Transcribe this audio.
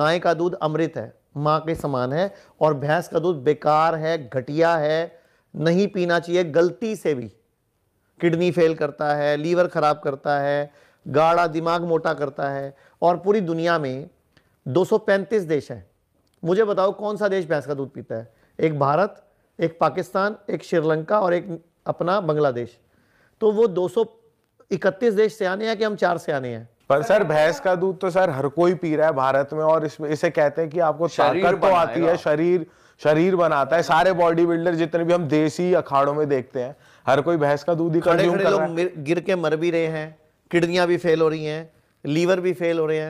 गाय का दूध अमृत है माँ के समान है और भैंस का दूध बेकार है घटिया है नहीं पीना चाहिए गलती से भी किडनी फेल करता है लीवर ख़राब करता है गाढ़ा दिमाग मोटा करता है और पूरी दुनिया में 235 देश हैं मुझे बताओ कौन सा देश भैंस का दूध पीता है एक भारत एक पाकिस्तान एक श्रीलंका और एक अपना बांग्लादेश तो वो दो देश से आने हैं कि हम चार से आने हैं पर सर भैंस का दूध तो सर हर कोई पी रहा है भारत में और इसमें इसे कहते हैं कि आपको ताकत तो आती है शरीर शरीर बनाता है सारे बॉडी बिल्डर जितने भी हम देसी अखाड़ों में देखते हैं हर कोई भैंस का दूध ही कर खड़े लोग गिर के मर भी रहे हैं किडनियां भी फेल हो रही हैं लीवर भी फेल हो रहे हैं